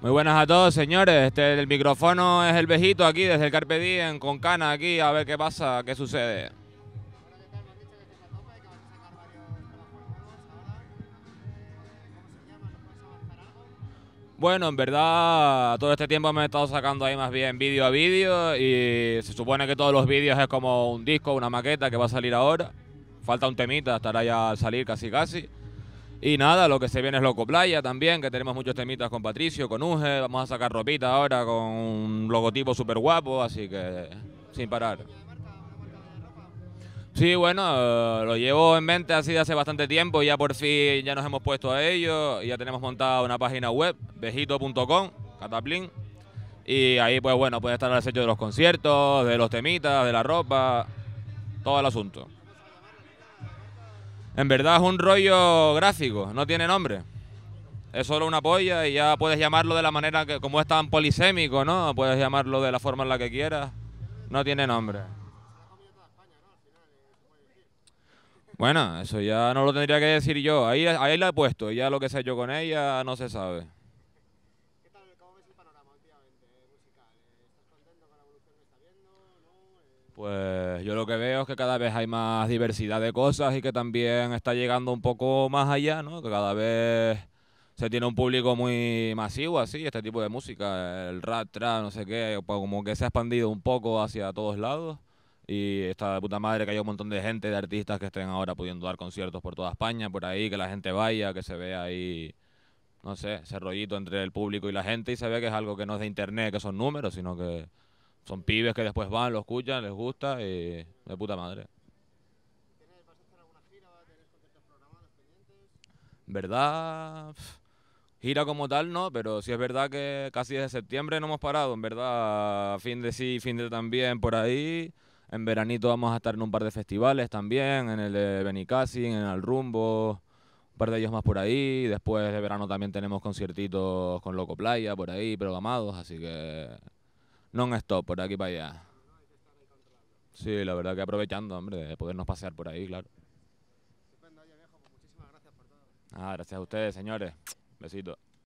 Muy buenas a todos, señores. Este, el micrófono es el vejito aquí desde el Carpe Diem con Cana aquí a ver qué pasa, qué sucede. Bueno, en verdad, todo este tiempo me he estado sacando ahí más bien vídeo a vídeo y se supone que todos los vídeos es como un disco, una maqueta que va a salir ahora. Falta un temita, estará ya al salir casi casi. Y nada, lo que se viene es Loco Playa también, que tenemos muchos temitas con Patricio, con Uge. Vamos a sacar ropita ahora con un logotipo súper guapo, así que sin parar. Sí, bueno, eh, lo llevo en mente así de hace bastante tiempo, ya por fin ya nos hemos puesto a ello, ya tenemos montada una página web, vejito.com, cataplin, y ahí pues bueno, puede estar el sello de los conciertos, de los temitas, de la ropa, todo el asunto. En verdad es un rollo gráfico, no tiene nombre. Es solo una polla y ya puedes llamarlo de la manera que, como es tan polisémico, ¿no? Puedes llamarlo de la forma en la que quieras. No tiene nombre. Bueno, eso ya no lo tendría que decir yo. Ahí, ahí la he puesto. Ya lo que sé yo con ella no se sabe. Pues pues, yo lo que veo es que cada vez hay más diversidad de cosas y que también está llegando un poco más allá, ¿no? Que cada vez se tiene un público muy masivo así, este tipo de música, el rap, trap, no sé qué, pues, como que se ha expandido un poco hacia todos lados. Y está de puta madre que haya un montón de gente, de artistas que estén ahora pudiendo dar conciertos por toda España, por ahí, que la gente vaya, que se vea ahí, no sé, ese rollito entre el público y la gente y se ve que es algo que no es de internet, que son números, sino que son pibes que después van, lo escuchan, les gusta y eh, de puta madre. ¿Verdad? Gira como tal, no, pero sí es verdad que casi desde septiembre no hemos parado, en verdad, fin de sí, fin de también por ahí. En veranito vamos a estar en un par de festivales también, en el de Benicassin, en el Rumbo, un par de ellos más por ahí. Después de verano también tenemos conciertitos con Loco Playa por ahí programados, así que no non-stop por aquí para allá. Sí, la verdad que aprovechando, hombre, de podernos pasear por ahí, claro. Ah, gracias a ustedes, señores. Besito.